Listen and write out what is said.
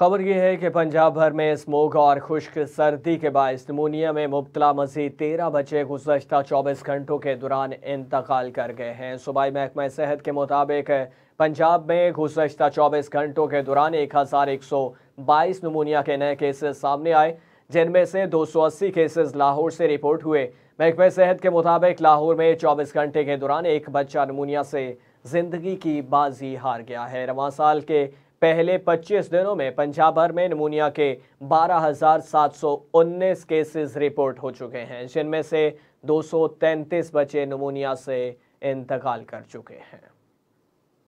खबर यह है कि पंजाब भर में स्मोक और खुश्क सर्दी के बायस निमोनिया में मुबतला मजीद तेरह बच्चे गुजशत चौबीस घंटों के दौरान इंतकाल कर गए हैं सूबाई महकमा सेहत के मुताबिक पंजाब में गुजशत चौबीस घंटों के दौरान एक हज़ार एक सौ बाईस नमूनिया के नए केसेज सामने आए जिनमें से दो सौ अस्सी केसेज लाहौर से रिपोर्ट हुए महकमे सेहत के मुताबिक लाहौर में चौबीस घंटे के दौरान एक बच्चा नमूनिया से जिंदगी की बाजी हार गया है रवान साल के पहले 25 दिनों में पंजाब भर में निमोनिया के 12,719 केसेस रिपोर्ट हो चुके हैं जिनमें से 233 बच्चे निमोनिया से इंतकाल कर चुके हैं